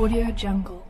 Audio Jungle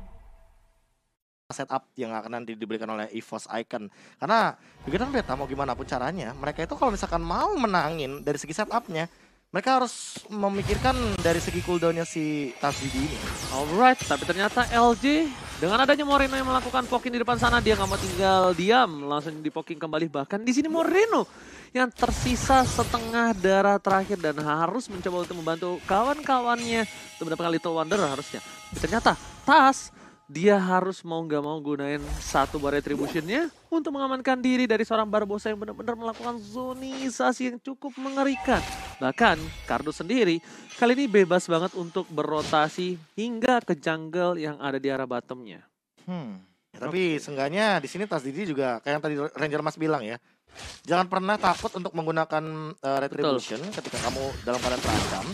setup yang akan nanti diberikan oleh EVOS Icon. Karena begitu beta mau gimana pun caranya, mereka itu kalau misalkan mau menangin dari segi setupnya, mereka harus memikirkan dari segi cooldownnya si Tasbidi ini. Alright, tapi ternyata LG dengan adanya Moreno yang melakukan poking di depan sana, dia nggak mau tinggal diam, langsung dipoking kembali. Bahkan di sini Moreno yang tersisa setengah darah terakhir dan harus mencoba untuk membantu kawan-kawannya untuk mendapatkan Little Wonder harusnya. Tapi ternyata Tas dia harus mau nggak mau gunain satu bar retributionnya untuk mengamankan diri dari seorang Barbosa yang benar-benar melakukan zonisasi yang cukup mengerikan. Bahkan Kardus sendiri kali ini bebas banget untuk berotasi hingga ke jungle yang ada di arah bottomnya. Hmm. Ya, tapi okay. seenggaknya di sini Tas Didi juga kayak yang tadi Ranger Mas bilang ya, jangan pernah takut untuk menggunakan uh, retribution Betul. ketika kamu dalam keadaan terancam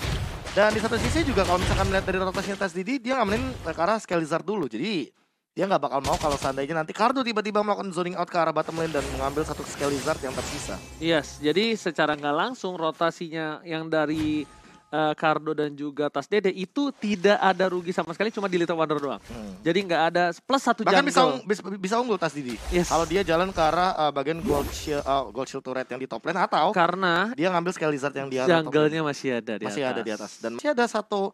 dan di satu sisi juga kalau misalkan melihat dari rotasinya tes Didi, dia ngamenin ke arah Skelizard dulu. Jadi dia nggak bakal mau kalau seandainya nanti Kardo tiba-tiba melakukan zoning out ke arah bottom lane dan mengambil satu Skelizard yang tersisa. Yes, jadi secara nggak langsung rotasinya yang dari Eh, Cardo dan juga Tas Dede itu tidak ada rugi sama sekali cuma di Little Wonder doang. Hmm. Jadi nggak ada plus satu Bahkan bisa, bisa bisa, bisa unggul Tas Didi. Yes. Kalau dia jalan ke arah uh, bagian gold shield, uh, gold shield turret yang di top lane atau karena dia ngambil skill lizard yang di atas. jungle-nya masih ada di masih atas. ada di atas dan masih ada satu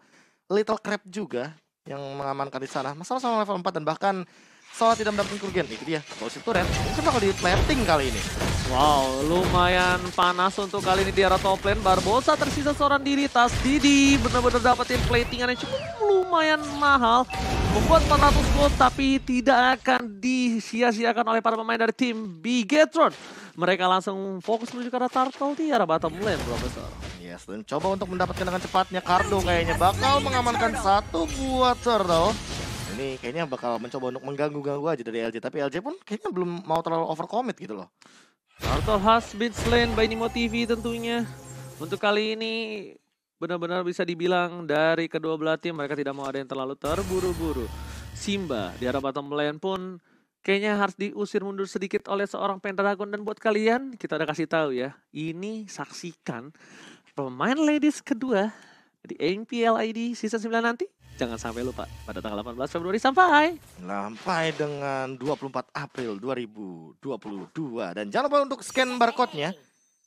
Little Crab juga yang mengamankan di sana. Masalah sama level 4 dan bahkan Soalnya tidak mendapatkan kerugian. Itu dia, situ red. Mungkin bakal di plating kali ini. Wow, lumayan panas untuk kali ini di arah top lane. Barbosa tersisa seorang diri. Tas Didi benar-benar dapetin platingan yang cukup lumayan mahal. Membuat 400 gold tapi tidak akan disia-siakan oleh para pemain dari tim Bigetron. Mereka langsung fokus menuju ke arah Turtle di arah bottom lane, Profesor. Yes, dan coba untuk mendapatkan dengan cepatnya Cardo kayaknya. Bakal mengamankan satu buat Turtle ini kayaknya bakal mencoba untuk mengganggu-ganggu aja dari LJ tapi LJ pun kayaknya belum mau terlalu overcommit gitu loh Turtle has been slain by Nimo TV tentunya untuk kali ini benar-benar bisa dibilang dari kedua belah tim mereka tidak mau ada yang terlalu terburu-buru Simba di arah bottom lane pun kayaknya harus diusir mundur sedikit oleh seorang Pentagon dan buat kalian kita udah kasih tahu ya ini saksikan pemain ladies kedua di MPL ID season 9 nanti. Jangan sampai lupa pada tanggal 18 Februari sampai sampai dengan 24 April 2022 dan jangan lupa untuk scan barcode-nya.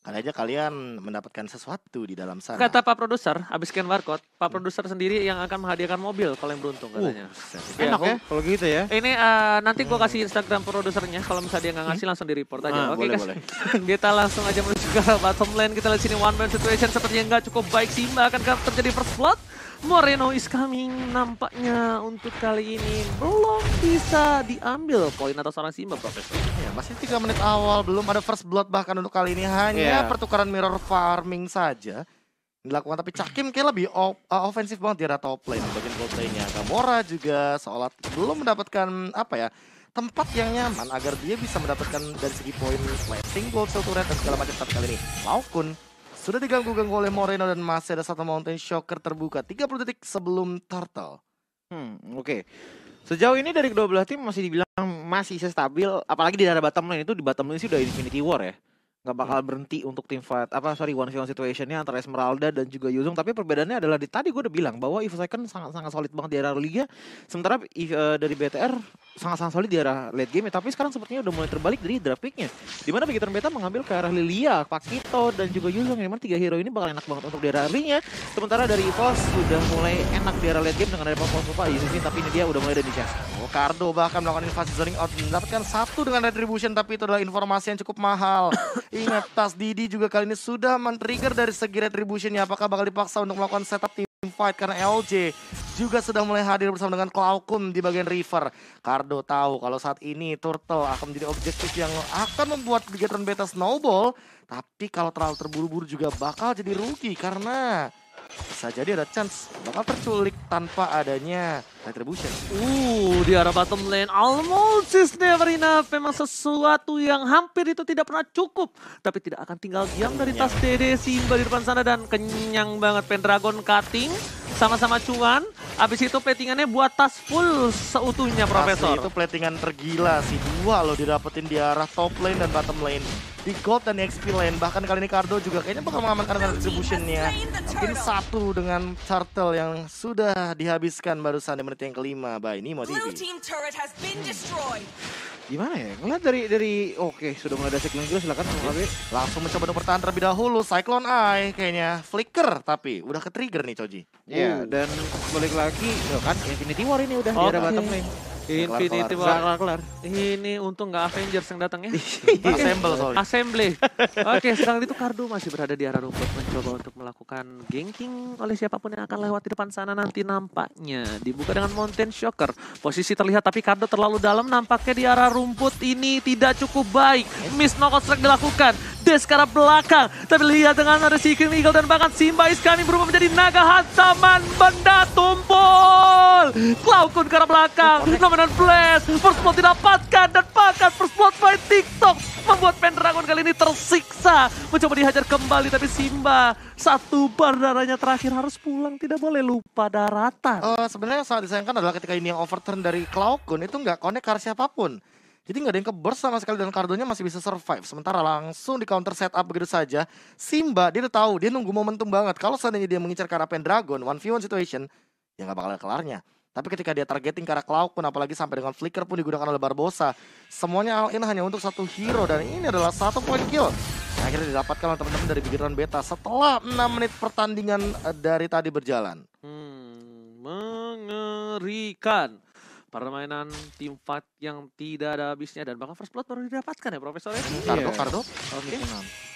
Kali aja kalian mendapatkan sesuatu di dalam sana. Kata Pak Produser, habis scan barcode, Pak Produser sendiri yang akan menghadirkan mobil kalau yang beruntung uh, katanya. Uh, enak ya, kalau gitu ya. Ini uh, nanti gua hmm. kasih Instagram produsernya, kalau misalnya dia nggak ngasih hmm. langsung di report aja. Ah, Oke okay, guys, kita langsung aja juga bottom lane. Kita lihat sini one man situation sepertinya nggak cukup baik. Simba akan terjadi first blood. Moreno is coming nampaknya untuk kali ini belum bisa diambil poin atau seorang Simba profesor. Ya, masih tiga menit awal belum ada first blood bahkan untuk kali ini hanya yeah. pertukaran mirror farming saja dilakukan tapi Cakim kayak lebih uh, ofensif banget dia ada top lane bagian gold lane-nya. Gamora juga seolah belum mendapatkan apa ya tempat yang nyaman agar dia bisa mendapatkan dari segi poin flashing gold, to red dan segala macam tapi kali ini Laukun sudah diganggu-ganggu oleh Moreno dan masih ada satu mountain shocker terbuka 30 detik sebelum turtle. Hmm, oke. Okay. Sejauh ini dari kedua belah tim masih dibilang masih stabil apalagi di daerah bottom lane itu di bottom lane sih udah infinity war ya nggak bakal hmm. berhenti untuk tim fight apa sorry one v one situationnya antara Esmeralda dan juga Yuzung tapi perbedaannya adalah di tadi gue udah bilang bahwa Evo Second sangat sangat solid banget di era liga sementara uh, dari BTR sangat sangat solid di era late game tapi sekarang sepertinya udah mulai terbalik dari draft picknya dimana begitu Beta mengambil ke arah Lilia, Pakito dan juga Yuzung yang mana tiga hero ini bakal enak banget untuk di era early sementara dari Evo sudah mulai enak di era late game dengan ada Pokok Sopa Yuzung tapi ini dia udah mulai dari Chess. Oh, Cardo bahkan melakukan invasi zoning out mendapatkan satu dengan retribution tapi itu adalah informasi yang cukup mahal Ingat, Tas Didi juga kali ini sudah men-trigger dari segi retribution-nya. Apakah bakal dipaksa untuk melakukan setup tim fight karena LJ juga sedang mulai hadir bersama dengan Klaukun di bagian river. Cardo tahu kalau saat ini Turtle akan menjadi objektif yang akan membuat kegiatan beta snowball. Tapi kalau terlalu terburu-buru juga bakal jadi rugi karena bisa jadi ada chance bakal terculik tanpa adanya retribution. Uh, di arah bottom lane. Almost is never enough. Memang sesuatu yang hampir itu tidak pernah cukup. Tapi tidak akan tinggal diam dari tas Dede Simba di depan sana. Dan kenyang banget Pendragon cutting. Sama-sama cuan. Abis itu platingannya buat tas full seutuhnya, Profesor. Asli, itu platingan tergila sih. Dua loh didapetin di arah top lane dan bottom lane di gold dan XP lane. Bahkan kali ini Cardo juga kayaknya bakal mengamankan distribution-nya. Mungkin satu dengan turtle yang sudah dihabiskan barusan di menit yang kelima by mau TV. Gimana ya? Ngeliat dari dari oke okay, sudah mulai ada Cyclone Kill silakan langsung mencoba untuk bertahan terlebih dahulu Cyclone Eye kayaknya flicker tapi udah ke trigger nih Choji. Iya yeah, uh. dan balik lagi ya kan Infinity War ini udah okay. di oh, iya. bottom lane. Infinity War. Kelar, kelar. Ini untung gak Avengers yang datang ya. Iya. Assemble iya. soalnya. Assembly. Oke, sekarang itu Kardu masih berada di arah rumput mencoba untuk melakukan ganking oleh siapapun yang akan lewat di depan sana nanti nampaknya. Dibuka dengan Mountain Shocker. Posisi terlihat tapi Kardu terlalu dalam nampaknya di arah rumput ini tidak cukup baik. Miss knockout strike dilakukan. Des ke belakang. Tapi lihat dengan ada si King Eagle dan bahkan Simba Iskani berubah menjadi naga hantaman benda tumpul. Klaukun ke arah belakang. dan Flash. First blood didapatkan dan bahkan first blood by TikTok. Membuat Pendragon kali ini tersiksa. Mencoba dihajar kembali tapi Simba satu bar darahnya terakhir harus pulang. Tidak boleh lupa daratan. Uh, sebenarnya yang sangat disayangkan adalah ketika ini yang overturn dari Klaukun itu nggak connect ke siapapun. Jadi nggak ada yang keber sama sekali dan kardonya masih bisa survive. Sementara langsung di counter setup begitu saja. Simba dia udah tahu dia nunggu momentum banget. Kalau seandainya dia mengincar ke arah Pendragon, one v one situation, ya nggak bakal ada kelarnya. Tapi ketika dia targeting ke arah Cloud apalagi sampai dengan flicker pun digunakan oleh Barbosa. Semuanya all in hanya untuk satu hero dan ini adalah satu point kill. Yang akhirnya didapatkan oleh teman-teman dari Bigiran Beta setelah 6 menit pertandingan eh, dari tadi berjalan. Hmm, mengerikan permainan tim fight yang tidak ada habisnya dan bahkan first blood baru didapatkan ya profesor ya. Iya. Kardo, Kardo. Oke.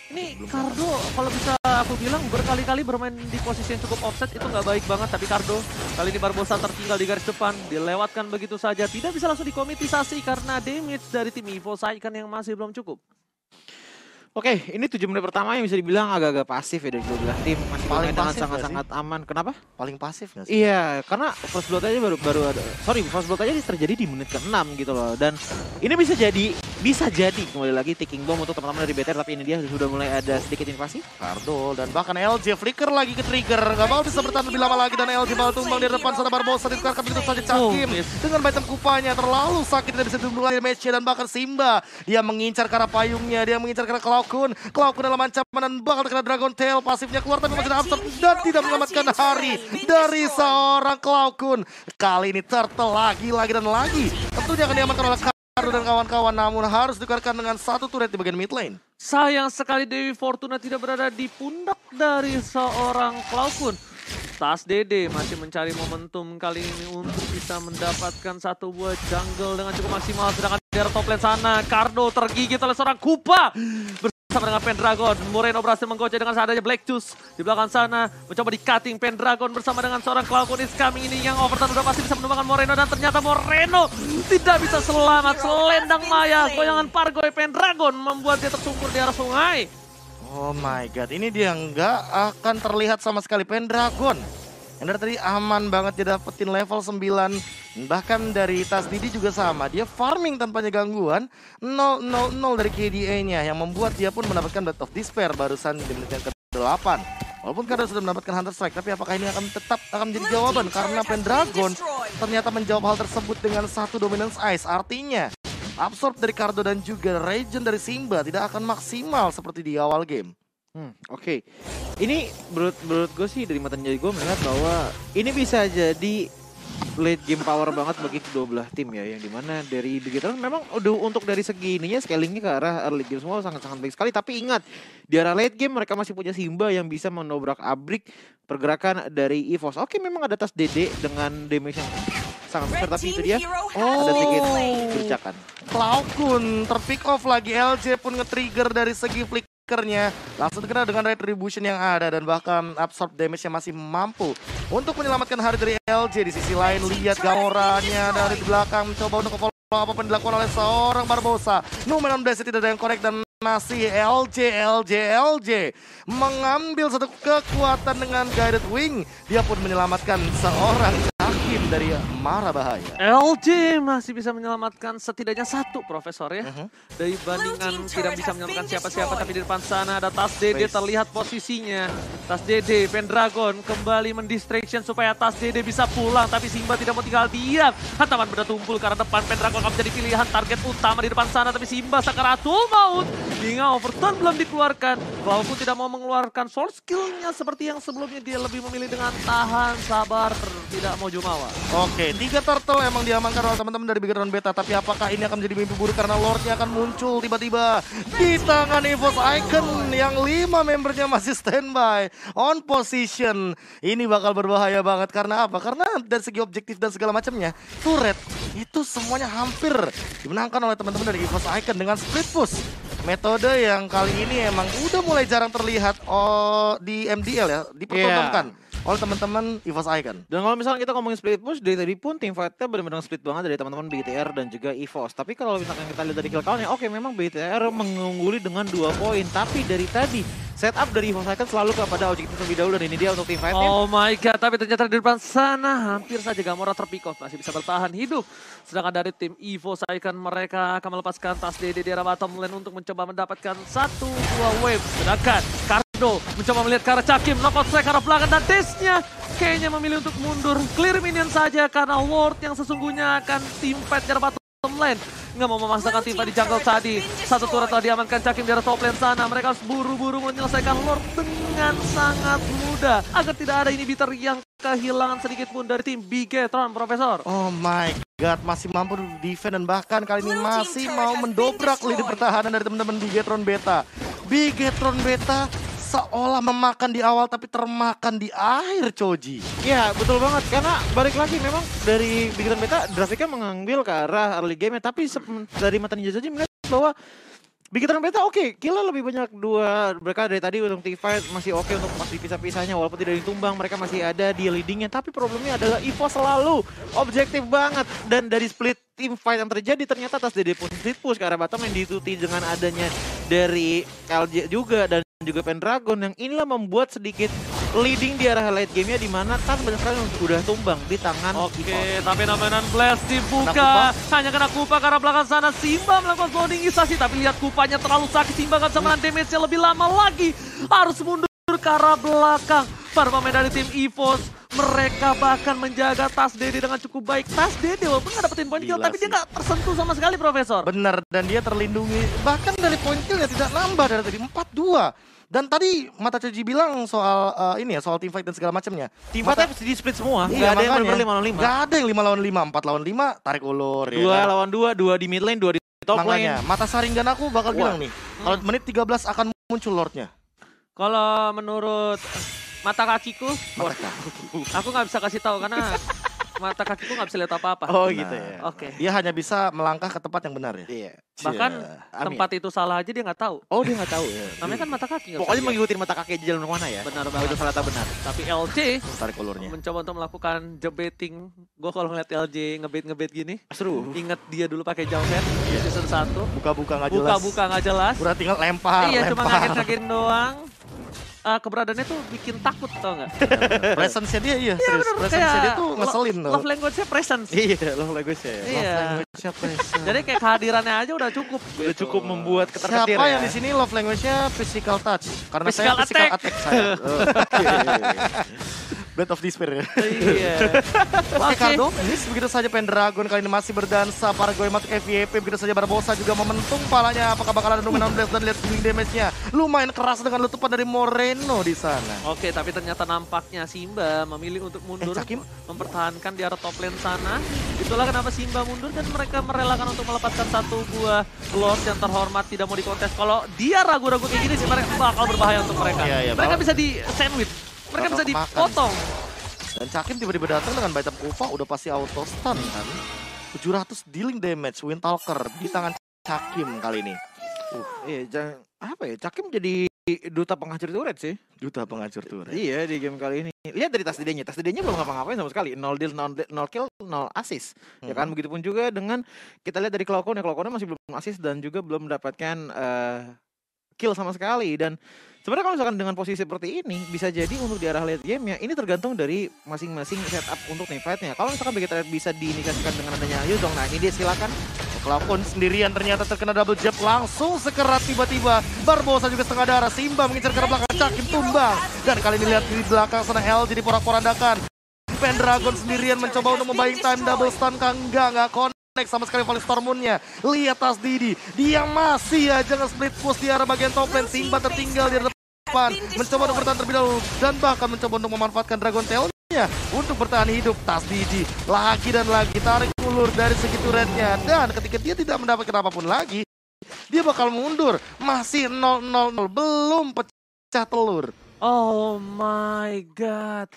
Ini Cardo kalau bisa aku bilang berkali-kali bermain di posisi yang cukup offset itu nggak baik banget tapi Kardo kali ini Barbosa tertinggal di garis depan dilewatkan begitu saja tidak bisa langsung dikomitisasi karena damage dari tim Evo Saikan yang masih belum cukup. Oke, ini tujuh menit pertama yang bisa dibilang agak-agak pasif ya dari kedua tim. Masih paling pasif sangat-sangat aman. Kenapa? Paling pasif nggak sih? Iya, karena first blood aja baru baru ada. Sorry, first blood aja terjadi di menit ke-6 gitu loh. Dan ini bisa jadi bisa jadi kembali lagi ticking bomb untuk teman-teman dari BTR tapi ini dia sudah mulai ada sedikit invasi Cardol dan bahkan LJ flicker lagi ke trigger gak mau bisa bertahan lebih lama lagi dan LJ malah tumbang di depan sana Barbosa ditukarkan begitu saja Cakim oh. dengan macam kupanya terlalu sakit tidak bisa dimulai match dan bahkan Simba dia mengincar ke arah payungnya dia mengincar ke arah Klaukun Klaukun dalam ancaman dan bakal terkena Dragon Tail pasifnya keluar tapi masih ada absorb dan tidak menyelamatkan hari dari seorang Klaukun kali ini turtle lagi lagi dan lagi tentunya akan diamankan oleh Haru dan kawan-kawan namun harus dikeluarkan dengan satu turret di bagian mid lane. Sayang sekali Dewi Fortuna tidak berada di pundak dari seorang Klaukun. Tas Dede masih mencari momentum kali ini untuk bisa mendapatkan satu buah jungle dengan cukup maksimal. Sedangkan di daerah top lane sana, Cardo tergigit oleh seorang Kupa. Sama dengan Pendragon, Moreno berhasil menggocek dengan seadanya Black Juice. Di belakang sana, mencoba di-cutting Pendragon bersama dengan seorang Cloud kami ini yang overtime tanpa pasti bisa menemukan Moreno. Dan ternyata Moreno tidak bisa selamat, selendang maya. Goyangan Pargoy Pendragon membuat dia tersungkur di arah sungai. Oh my god, ini dia nggak akan terlihat sama sekali Pendragon. Yang tadi aman banget dia dapetin level 9. Bahkan dari tas Didi juga sama. Dia farming tanpanya gangguan. 0-0-0 dari KDA-nya. Yang membuat dia pun mendapatkan Blood of Despair barusan di menit yang ke-8. Walaupun Kardo sudah mendapatkan Hunter Strike, tapi apakah ini akan tetap akan menjadi jawaban? Karena Pendragon ternyata menjawab hal tersebut dengan satu Dominance Ice. Artinya, absorb dari Kardo dan juga Regen dari Simba tidak akan maksimal seperti di awal game. Hmm, oke. Okay. Ini menurut menurut gue sih dari mata jadi gue melihat bahwa ini bisa jadi late game power banget bagi kedua belah tim ya yang dimana dari begitu memang udah untuk dari segi ininya scalingnya ke arah early game semua sangat-sangat baik sekali tapi ingat di arah late game mereka masih punya Simba yang bisa menobrak abrik pergerakan dari EVOS oke memang ada tas DD dengan damage yang sangat besar tapi itu dia oh. ada sedikit bercakan Klaukun terpick off lagi LJ pun nge-trigger dari segi flick seeker langsung terkena dengan retribution yang ada dan bahkan absorb damage yang masih mampu untuk menyelamatkan hari dari LJ di sisi lain lihat Gamoranya dari belakang coba untuk follow apa yang dilakukan oleh seorang Barbosa Numenon Blaze tidak ada yang korek dan masih LJ, LJ, LJ mengambil satu kekuatan dengan Guided Wing. Dia pun menyelamatkan seorang Kim dari Mara Bahaya. LG masih bisa menyelamatkan setidaknya satu Profesor ya. Uh -huh. Dari bandingan tidak bisa menyelamatkan siapa-siapa tapi di depan sana ada Tas Dede Space. terlihat posisinya. Tas Dede, Pendragon kembali mendistraction supaya Tas Dede bisa pulang tapi Simba tidak mau tinggal diam. Hantaman benda tumpul karena depan Pendragon akan menjadi pilihan target utama di depan sana tapi Simba Sakaratul Maut. Dinga overturn belum dikeluarkan. Walaupun tidak mau mengeluarkan sword skillnya seperti yang sebelumnya dia lebih memilih dengan tahan, sabar, tidak mau jumau. Oke, tiga turtle emang diamankan oleh teman-teman dari background beta. Tapi apakah ini akan menjadi mimpi buruk karena Lordnya akan muncul tiba-tiba di tangan Evos Icon yang lima membernya masih standby on position. Ini bakal berbahaya banget karena apa? Karena dari segi objektif dan segala macamnya, turret itu semuanya hampir dimenangkan oleh teman-teman dari Evos Icon dengan split push metode yang kali ini emang udah mulai jarang terlihat oh, di MDL ya, dipertontonkan. Yeah oleh teman-teman EVOS Icon. Kan? Dan kalau misalnya kita ngomongin split push dari tadi pun tim fight-nya benar-benar split banget dari teman-teman BTR dan juga EVOS. Tapi kalau misalkan kita lihat dari kill count oke okay, memang BTR mengungguli dengan dua poin. Tapi dari tadi setup dari EVOS Icon kan selalu kepada objektif terlebih dahulu dan ini dia untuk tim fight-nya. Oh my god, tapi ternyata di depan sana hampir saja Gamora terpikau masih bisa bertahan hidup. Sedangkan dari tim EVOS Icon kan mereka akan melepaskan tas DD di arah bottom lane untuk mencoba mendapatkan satu dua wave. Sedangkan mencoba melihat ke arah Cakim, knockout strike ke pelanggan dan Tesnya kayaknya memilih untuk mundur. Clear minion saja karena lord yang sesungguhnya akan tim fight ke bottom lane. Nggak mau memaksakan tim di jungle tadi. Satu turret telah diamankan Cakim di arah top lane sana. Mereka harus buru-buru menyelesaikan Lord dengan sangat mudah. Agar tidak ada inhibitor yang kehilangan sedikit pun dari tim Bigetron, Profesor. Oh my God, masih mampu defend dan bahkan kali ini masih mau mendobrak lidi pertahanan dari teman-teman Bigetron Beta. Bigetron Beta seolah memakan di awal tapi termakan di akhir Choji. Iya betul banget karena balik lagi memang dari Big Ten Beta drastiknya mengambil ke arah early game ya tapi dari mata Ninja Choji melihat bahwa Big Ten Beta oke, okay. Kila lebih banyak dua mereka dari tadi untuk T5 masih oke okay untuk masih pisah-pisahnya walaupun tidak ditumbang mereka masih ada di leadingnya tapi problemnya adalah Evo selalu objektif banget dan dari split team fight yang terjadi ternyata atas dari positif push ke arah bottom yang dituti dengan adanya dari LJ juga dan juga Pendragon yang inilah membuat sedikit leading di arah highlight gamenya di mana Tan banyak sekali udah tumbang di tangan Oke, okay, tapi namanan Blast dibuka. Kena Hanya kena Kupa karena belakang sana Simba melakukan loading isasi. Tapi lihat Kupanya terlalu sakit. Simba kan sama hmm. damage-nya lebih lama lagi. Harus mundur ke arah belakang. Para pemain dari tim EVOS mereka bahkan menjaga tas Dede dengan cukup baik. Tas Dede walaupun gak dapetin point Gila kill, tapi dia gak tersentuh sama sekali, Profesor. Bener, dan dia terlindungi. Bahkan dari point kill ya tidak nambah dari tadi, 4-2. Dan tadi Mata Cuci bilang soal uh, ini ya, soal team fight dan segala macamnya. Team Mata... fight di split semua, iya, gak ada makanya, yang lima lawan lima. Gak ada yang lima lawan lima, empat lawan lima, tarik ulur. Ya dua ya. lawan dua, dua di mid lane, dua di top makanya, lane. Makanya Mata saringan aku bakal Wah. bilang nih, kalau hmm. menit 13 akan muncul lordnya. Kalau menurut mata kakiku. Mata kakiku. Aku nggak bisa kasih tahu karena mata kakiku nggak bisa lihat apa-apa. Oh nah, gitu ya. Nah, oke. Okay. Dia hanya bisa melangkah ke tempat yang benar ya. Iya. Bahkan Amin. tempat itu salah aja dia nggak tahu. Oh dia nggak tahu ya. Namanya kan mata kaki. Pokoknya mengikuti mata kaki aja jalan mana ya. Benar banget. Itu salah tak benar. Tapi LJ Tarik ulurnya. Mencoba untuk melakukan jebeting Gue kalau ngeliat LJ ngebet ngebet gini. Seru. Ingat dia dulu pakai jumper yeah. season satu. Buka-buka nggak jelas. Buka-buka nggak jelas. Udah tinggal iya, lempar. Iya lempar. cuma ngaget-ngagetin doang uh, keberadaannya tuh bikin takut tau gak? presence-nya dia iya, iya, serius. Bener, presence-nya dia tuh ngeselin lo, tuh. Love language-nya presence. Iya, love language-nya ya. Iya. Love language-nya presence. Jadi kayak kehadirannya aja udah cukup. Gitu. Udah cukup membuat ketar-ketir Siapa ya? yang di sini love language-nya physical touch? Karena physical saya physical attack, attack saya. Oh, okay. Blade of Despair ya. Iya. Ricardo miss begitu saja Pendragon kali ini masih berdansa. Goy masuk FVP begitu saja Barbosa juga mementung palanya. Apakah bakal ada dominan blast dan lihat healing damage-nya. Lumayan keras dengan letupan dari Moreno di sana. Oke, tapi ternyata nampaknya Simba memilih untuk mundur. Eh, Mempertahankan di arah top lane sana. Itulah kenapa Simba mundur dan mereka merelakan untuk melepaskan satu buah Lord yang terhormat tidak mau dikontes. Kalau dia ragu-ragu kayak gini sih mereka bakal berbahaya untuk mereka. iya, iya, mereka bisa di sandwich mereka bisa dipotong. Dan Cakim tiba-tiba datang dengan bite Kufa udah pasti auto stun kan. 700 dealing damage Windtalker Talker di tangan Cakim kali ini. Uh, iya, jangan, apa ya? Cakim jadi duta penghancur turret sih. Duta penghancur turret. Iya di game kali ini. Lihat dari tas tas tasdidenya belum ngapa-ngapain sama sekali. nol deal, nol 0, nol kill, nol assist. Hmm. Ya kan hmm. begitupun juga dengan kita lihat dari Klokon ya masih belum assist dan juga belum mendapatkan uh, kill sama sekali dan sebenarnya kalau misalkan dengan posisi seperti ini bisa jadi untuk di arah late game ya ini tergantung dari masing-masing setup untuk nih kalau misalkan Begitu bisa diinisiasikan dengan adanya Yudong, nah ini dia silakan Kelakon sendirian ternyata terkena double jab langsung sekerat tiba-tiba Barbosa juga setengah darah Simba mengincar ke belakang Cakim tumbang dan kali ini lihat di belakang sana L jadi porak-porandakan Pendragon sendirian mencoba untuk membayang time double stun Kangga nggak kon next sama sekali volley stormunnya. Lihat Tas Didi, dia masih aja nge-split push di arah bagian top lane. Simba tertinggal di depan, mencoba untuk bertahan terlebih dahulu. Dan bahkan mencoba untuk memanfaatkan Dragon tail untuk bertahan hidup. Tas Didi lagi dan lagi tarik ulur dari segitu rednya Dan ketika dia tidak mendapatkan apapun lagi, dia bakal mundur. Masih 0-0, belum pecah telur. Oh my god.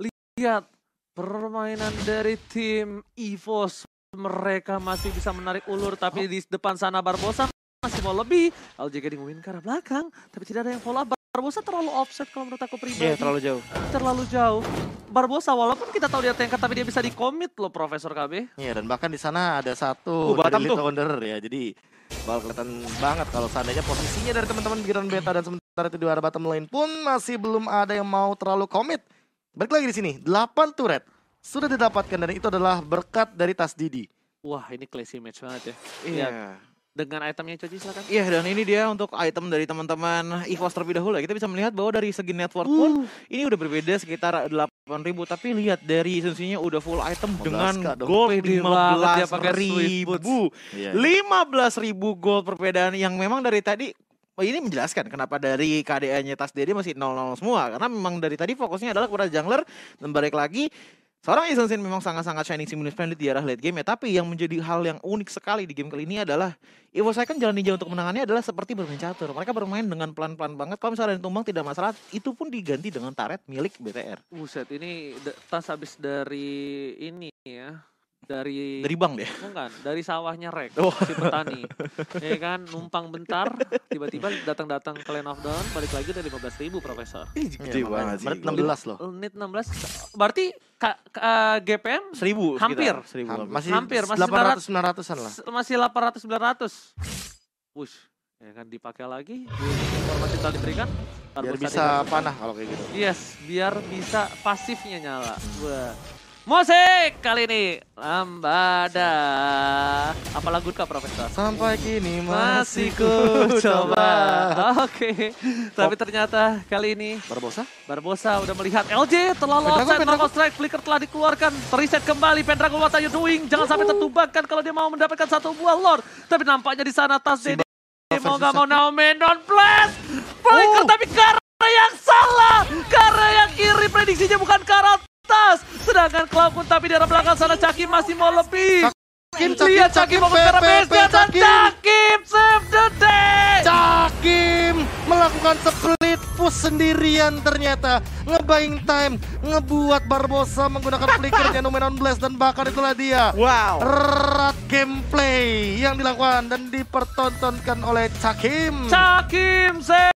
Lihat permainan dari tim EVOS mereka masih bisa menarik ulur, tapi oh. di depan sana Barbosa masih mau lebih. LJG dimuin ke arah belakang, tapi tidak ada yang follow up. Barbosa terlalu offset kalau menurut aku pribadi. Iya, terlalu jauh. Terlalu jauh. Barbosa walaupun kita tahu dia tanker, tapi dia bisa dikomit loh Profesor KB. Iya, dan bahkan di sana ada satu uh, oh, Little tuh. Wonder ya. Jadi bakal kelihatan banget kalau seandainya posisinya dari teman-teman Giron Beta dan sementara itu di arah bottom lane pun masih belum ada yang mau terlalu komit. Balik lagi di sini, 8 turret sudah didapatkan dan itu adalah berkat dari Tas Didi. Wah ini classy match banget ya. Iya. Yeah. Dengan itemnya Coci silakan. Iya yeah, dan ini dia untuk item dari teman-teman EVOS terlebih dahulu ya. Kita bisa melihat bahwa dari segi network uh. pun ini udah berbeda sekitar ribu. tapi lihat dari esensinya udah full item dengan gold 15 ribu. Yeah. Iya. 15 ribu gold perbedaan yang memang dari tadi oh, ini menjelaskan kenapa dari KDA-nya Tas didi masih nol-nol semua karena memang dari tadi fokusnya adalah kepada jungler dan balik lagi Seorang Jason Sin memang sangat-sangat shining simulus friendly di arah late game ya, tapi yang menjadi hal yang unik sekali di game kali ini adalah Evo Second jalan ninja untuk menangannya adalah seperti bermain catur. Mereka bermain dengan pelan-pelan banget. Kalau misalnya ditumbang tidak masalah, itu pun diganti dengan taret milik BTR. Buset, ini tas habis dari ini ya, dari dari bank deh bukan dari sawahnya rek oh. si petani ya kan numpang bentar tiba-tiba datang-datang ke Land of Dawn balik lagi udah lima belas ribu profesor gede iya, banget enam belas loh menit enam belas berarti ka, ka, eh, GPM seribu hampir seribu masih hampir masih delapan ratus sembilan ratusan lah masih delapan ratus sembilan ratus push ya kan dipakai lagi informasi tadi diberikan biar bisa panah kalau kayak gitu yes biar bisa pasifnya nyala hmm. wah Mosek kali ini Lambada. Apa lagu kak Profesor? Sampai kini masih ku coba. Oke. Tapi ternyata kali ini Barbosa. Barbosa udah melihat LJ telah offside, Marco strike, flicker telah dikeluarkan. Reset kembali Pendragon what are you doing? Jangan sampai tertumbangkan kalau dia mau mendapatkan satu buah lord. Tapi nampaknya di sana tas Dede mau gak mau Naomi non blast. Flicker oh. tapi karena yang salah. Karena yang kiri prediksinya bukan karena atas. Sedangkan Klaukun tapi di arah belakang sana cakim masih mau lebih. Cakim, Cakim, Lihat cakim Cakim, mau ke arah Cakim, dan cakim save the day. cakim melakukan split push sendirian ternyata. Ngebuying time, ngebuat Barbosa menggunakan flickernya on Blast dan bahkan itulah dia. Wow. Rat gameplay yang dilakukan dan dipertontonkan oleh Cakim. Cakim save.